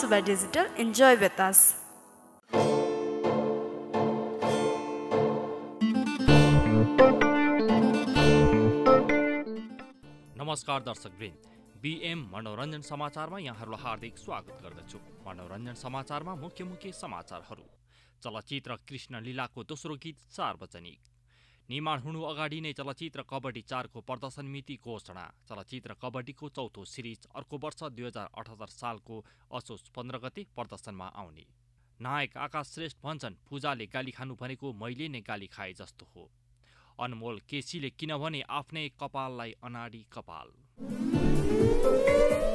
Super Digital. Enjoy with us. नमस्कार दर्शकवृन्द BM मनोरञ्जन समाचारमा यहाँहरूलाई हार्दिक स्वागत गर्दछु मनोरञ्जन समाचारमा मुख्य मुख्य समाचारहरू चलचित्र कृष्ण लीलाको दोस्रो गीत सार्वजनिक निर्माण हुनु अगाडि नै चलचित्र कबड्डी चारको प्रदर्शन मिति घोषणा चलचित्र कबड्डीको चौथो सिरिज अर्को वर्ष दुई हजार अठहत्तर सालको असोज पन्ध्र गते प्रदर्शनमा आउने नायक आकाश श्रेष्ठ भन्छन् पूजाले गाली खानु भनेको मैले नै गाली खाए जस्तो हो अनमोल केसीले किनभने आफ्नै कपाललाई अनाडी कपाल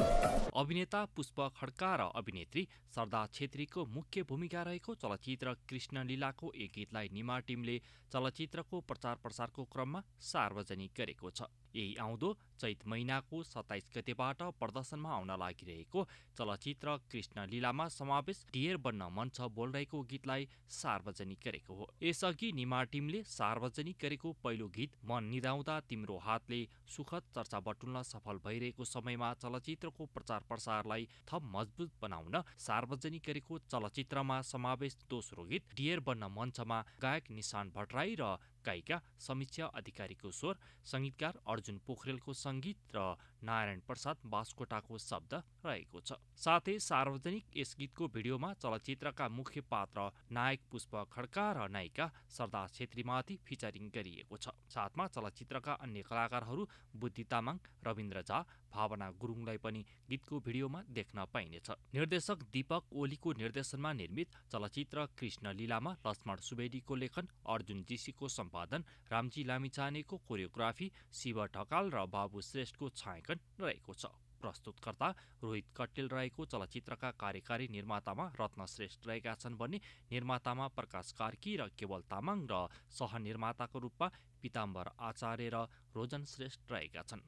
अभिनेता पुष्प खड्का र अभिनेत्री सरदा छेत्रीको मुख्य भूमिका रहेको चलचित्र कृष्ण लीलाको एक गीतलाई निमा टिमले चलचित्रको प्रचार प्रसारको क्रममा सार्वजनिक गरेको छ यही आउँदो चैत महिनाको सत्ताइस गतेबाट प्रदर्शनमा आउन लागिरहेको चलचित्र कृष्ण लीलामा समावेश डियर बन्न मन छ बोलिरहेको गीतलाई सार्वजनिक गरेको हो यसअघि निमा टिमले सार्वजनिक गरेको पहिलो गीत मन निधाउँदा तिम्रो हातले सुखद चर्चा बटुल्न सफल भइरहेको समयमा चलचित्रको प्रचार प्रसारलाई थप मजबुत बनाउन सार्वजनिक गरेको चलचित्रमा समावेश दोस्रो गीत डियर बन्न मञ्चमा गायक निशान भट्टराई र गायिका समीक्षा अधिकारीको स्वर संगीतकार अर्जुन पोखरेलको संगीत र नारायण प्रसाद बास्कोटाको शब्द रहेको छ साथै सार्वजनिक यस गीतको भिडियोमा चलचित्रका मुख्य पात्र नायक पुष्प खड्का र नायिका सरदार छेत्रीमाथि फिचरिङ गरिएको छ साथमा चलचित्रका अन्य कलाकारहरू बुद्धि तामाङ रविन्द्र झा भावना गुरुङलाई पनि गीतको भिडियोमा देख्न पाइनेछ निर्देशक दीपक ओलीको निर्देशनमा निर्मित चलचित्र कृष्ण लीलामा लक्ष्मण सुवेदीको लेखन अर्जुन जीषीको सम्पादन रामजी लामिचानेको कोरियोग्राफी शिव ढकाल र बाबु श्रेष्ठको छायाङ्कन रेकर्ड रहेको छ प्रस्तुतकर्ता रोहित कटेल रहेको चलचित्रका कार्यकारी निर्मातामा रत्न श्रेष्ठ रहेका छन् भने निर्मातामा प्रकाश कार्की र केवल तामाङ र सहनिर्माताको रूपमा पिताम्बर आचार्य र रोजन श्रेष्ठ रहेका छन्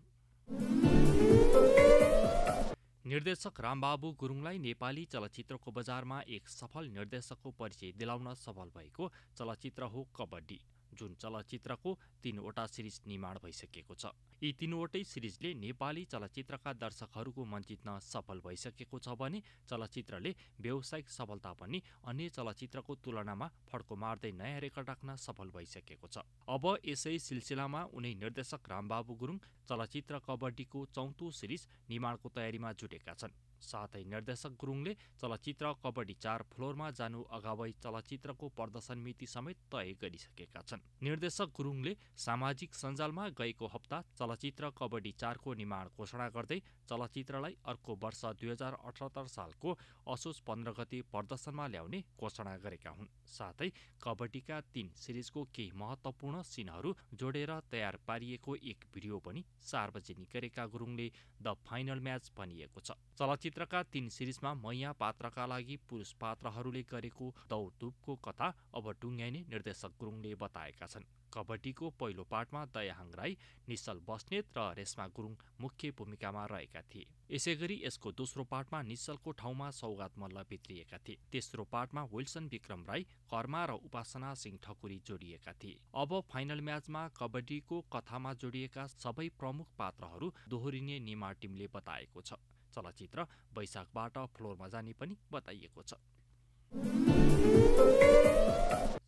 निर्देशक रामबाबु गुरुङलाई नेपाली चलचित्रको बजारमा एक सफल निर्देशकको परिचय दिलाउन सफल भएको चलचित्र हो कबड्डी जुन चलचित्रको तीनवटा सिरिज निर्माण भइसकेको छ यी तीनवटै सिरिजले नेपाली चलचित्रका दर्शकहरूको मन जित्न सफल भइसकेको छ भने चलचित्रले व्यावसायिक सफलता पनि अन्य चलचित्रको तुलनामा फड्को मार्दै नयाँ रेकर्ड राख्न सफल भइसकेको छ अब यसै सिलसिलामा उनै निर्देशक रामबाबु गुरुङ चलचित्र कबड्डीको चौथो सिरिज निर्माणको तयारीमा जुटेका छन् साथै निर्देशक गुरुङले चलचित्र कबड्डी चार फ्लोरमा जानु अगावै चलचित्रको प्रदर्शन मिति समेत तय गरिसकेका छन् निर्देशक गुरुङले सामाजिक सञ्जालमा गएको हप्ता चलचित्र कबड्डी चारको निर्माण घोषणा गर्दै चलचित्रलाई अर्को वर्ष दुई हजार अठहत्तर सालको असोज पन्ध्र गति प्रदर्शनमा ल्याउने घोषणा गरेका हुन् साथै कबड्डीका तीन सिरिजको केही महत्त्वपूर्ण सिनहरू जोडेर तयार पारिएको एक भिडियो पनि सार्वजनिक गरेका गुरुङले द फाइनल म्याच भनिएको छ चलचित्र त्रका तीन सिरिजमा मैया पात्रका लागि पुरुष पात्रहरूले गरेको दौडधुपको कथा अब टुङ्ग्याइने निर्देशक गुरुङले बताएका छन् कबड्डीको पहिलो पार्टमा दयाहाङ राई निश्चल बस्नेत र रेशमा गुरुङ मुख्य भूमिकामा रहेका थिए यसै गरी यसको दोस्रो पार्टमा निश्चलको ठाउँमा सौगात मल्ल भित्रिएका थिए तेस्रो पार्टमा विल्सन विक्रम राई कर्मा र उपासना सिंह ठकुरी जोडिएका थिए अब फाइनल म्याचमा कबड्डीको कथामा जोडिएका सबै प्रमुख पात्रहरू दोहोरिने निमा टिमले बताएको छ चलचित्र वैशाखबाट फ्लोरमा जाने पनि बताइएको छ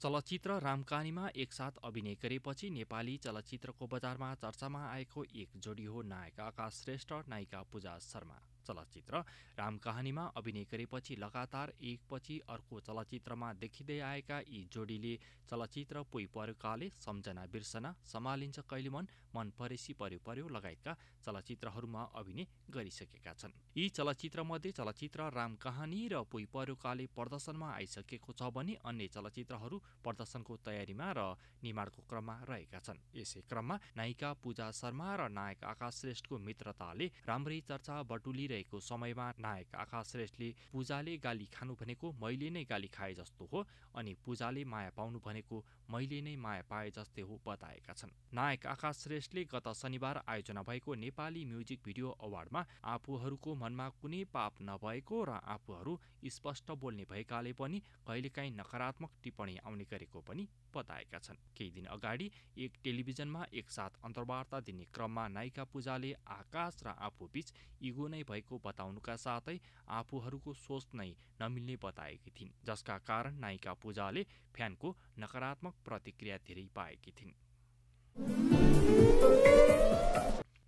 चलचित्र रामकानीमा एकसाथ अभिनय गरेपछि नेपाली चलचित्रको बजारमा चर्चामा आएको एक जोडी हो नायक आकाश श्रेष्ठ नायिका पूजा शर्मा चलचित्र राम कहानीमा अभिनय गरेपछि लगातार एकपछि अर्को चलचित्रमा देखिँदै आएका यी जोडीले चलचित्र पोइ परेकाले सम्झना बिर्सना सम्हालिन्छ कहिले मन मन परेसी पर्यो पर्यो लगायतका चलचित्रहरूमा अभिनय गरिसकेका छन् यी चलचित्र मध्ये चलचित्र राम कहानी र पोइ परेकाले प्रदर्शनमा आइसकेको छ भने अन्य चलचित्रहरू प्रदर्शनको तयारीमा र निर्माणको क्रममा रहेका छन् यसै क्रममा नायिका पूजा शर्मा र नायक आकाश श्रेष्ठको मित्रताले राम्रै चर्चा बटुलिरहेको गरिरहेको समयमा नायक आकाश श्रेष्ठले पूजाले गाली खानु भनेको मैले नै गाली खाए जस्तो हो अनि पूजाले माया पाउनु भनेको मैले नै माया पाए जस्तै हो बताएका छन् नायक आकाश श्रेष्ठले गत शनिबार आयोजना भएको नेपाली म्युजिक भिडियो अवार्डमा आफूहरूको मनमा कुनै पाप नभएको र आफूहरू स्पष्ट बोल्ने भएकाले पनि कहिलेकाहीँ नकारात्मक टिप्पणी आउने गरेको पनि बताएका छन् केही दिन अगाडि एक टेलिभिजनमा एकसाथ अन्तर्वार्ता दिने क्रममा नायिका पूजाले आकाश र आफू आफूबीच इगो नै भएको बताउनुका साथै आफूहरूको सोच नै नमिल्ने बताएकी थिइन् जसका कारण नायिका पूजाले फ्यानको नकारात्मक प्रतिक्रिया धेरै पाएकी थिइन्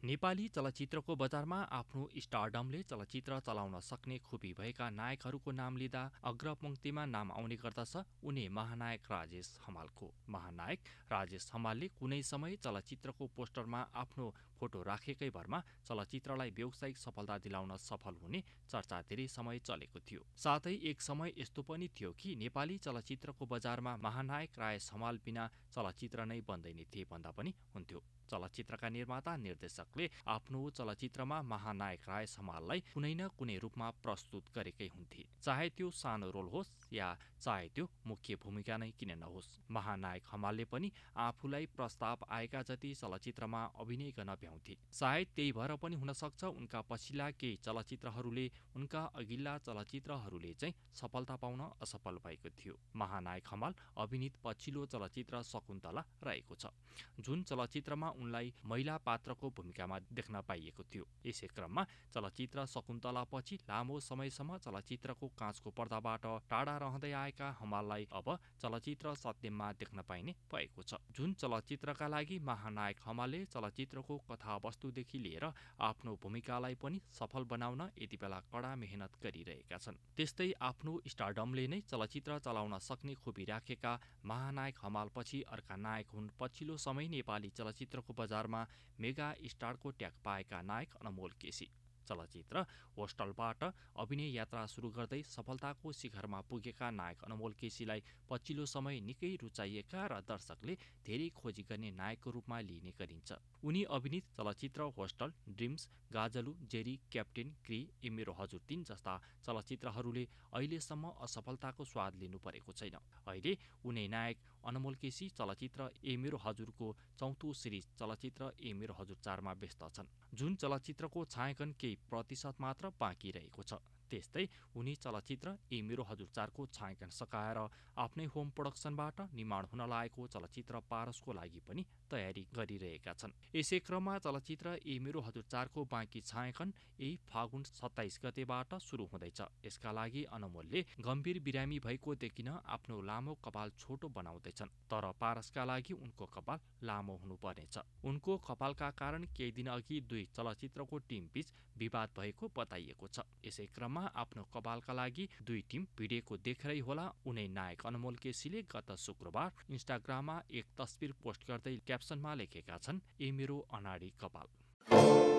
नेपाली चलचित्रको बजारमा आफ्नो स्टारडमले चलचित्र चलाउन सक्ने खुबी भएका नायकहरूको नाम लिँदा अग्रपङ्क्तिमा नाम आउने गर्दछ उनी महानायक राजेश हमालको महानायक राजेश हमालले कुनै समय चलचित्रको पोस्टरमा आफ्नो फोटो राखेकै भरमा चलचित्रलाई व्यावसायिक सफलता दिलाउन सफल हुने चर्चा धेरै समय चलेको थियो साथै एक समय यस्तो पनि थियो कि नेपाली चलचित्रको बजारमा महानायक राय समाल बिना चलचित्र नै बन्दैनै थिए भन्दा पनि हुन्थ्यो चलचित्रका निर्माता निर्देशकले आफ्नो चलचित्रमा महानायक राय समाललाई कुनै न कुनै रूपमा प्रस्तुत गरेकै हुन्थे चाहे त्यो सानो रोल होस् या चाहे त्यो मुख्य भूमिका नै किन नहोस् महानायक हमालले पनि आफूलाई प्रस्ताव आएका जति चलचित्रमा अभिनय गर्न भ्याउँथे सायद त्यही भएर पनि हुन सक्छ उनका पछिल्ला केही चलचित्रहरूले उनका अघिल्ला चलचित्रहरूले चाहिँ सफलता पाउन असफल भएको थियो महानायक हमाल अभिनीत पछिल्लो चलचित्र शकुन्तला रहेको छ जुन चलचित्रमा उनलाई महिला पात्रको भूमिकामा देख्न पाइएको थियो यसै क्रममा चलचित्र शकुन्तला पछि लामो समयसम्म चलचित्रको काँचको पर्दाबाट टाढा रहँदै आएका हमाललाई अब चलचित्र सत्यममा देख्न पाइने भएको छ जुन चलचित्रका लागि महानायक हमालले चलचित्रको कथावस्तुदेखि लिएर आफ्नो भूमिकालाई पनि सफल बनाउन यति बेला कडा मेहनत गरिरहेका छन् त्यस्तै आफ्नो स्टारडमले नै चलचित्र चलाउन सक्ने खुबी राखेका महानायक हमालपछि अर्का नायक हुन् पछिल्लो समय नेपाली चलचित्रको बजारमा मेगा स्टारको ट्याग पाएका नायक अनमोल केसी चलचित्र होस्टलबाट अभिनय यात्रा सुरु गर्दै सफलताको शिखरमा पुगेका नायक अनमोल केसीलाई पछिल्लो समय निकै रुचाइएका र दर्शकले धेरै खोजी गर्ने नायकको रूपमा लिइने गरिन्छ उनी अभिनीत चलचित्र Hostel Dreams Gajalu Jerry Captain Kri इमेरो हजुर तिन जस्ता चलचित्रहरूले अहिलेसम्म असफलताको स्वाद लिनु परेको छैन अहिले उनी नायक अनमोल केसी चलचित्र ए मेरो हजुरको चौथो सिरिज चलचित्र ए मेरो हजुर चारमा व्यस्त छन् जुन चलचित्रको छायाङ्कन केही प्रतिशत मात्र बाँकी रहेको छ त्यस्तै उनी चलचित्र ए मेरो हजुर चारको छायाङ्कन सकाएर आफ्नै होम प्रोडक्सनबाट निर्माण हुन लागेको चलचित्र पारसको लागि पनि तयारी गरिरहेका छन् यसै क्रममा चलचित्र ए मेरो हजुर चारको बाँकी छायाङ्कन यही फागुन सत्ताइस गतेबाट सुरु हुँदैछ यसका लागि अनमोलले गम्भीर बिरामी भएको देखिन आफ्नो लामो कपाल छोटो बनाउँदैछन् तर पारसका लागि उनको कपाल लामो हुनुपर्नेछ उनको कपालका कारण केही दिन अघि दुई चलचित्रको टिम बीच विवाद भएको बताइएको छ यसै क्रममा आफ्नो कपालका लागि दुई टिम भिडेको देखेरै होला उनै नायक अनमोल केसीले गत शुक्रबार इन्स्टाग्राममा एक तस्विर पोस्ट गर्दै क्याप्सनमा लेखेका छन् ए मेरो अनाडी कपाल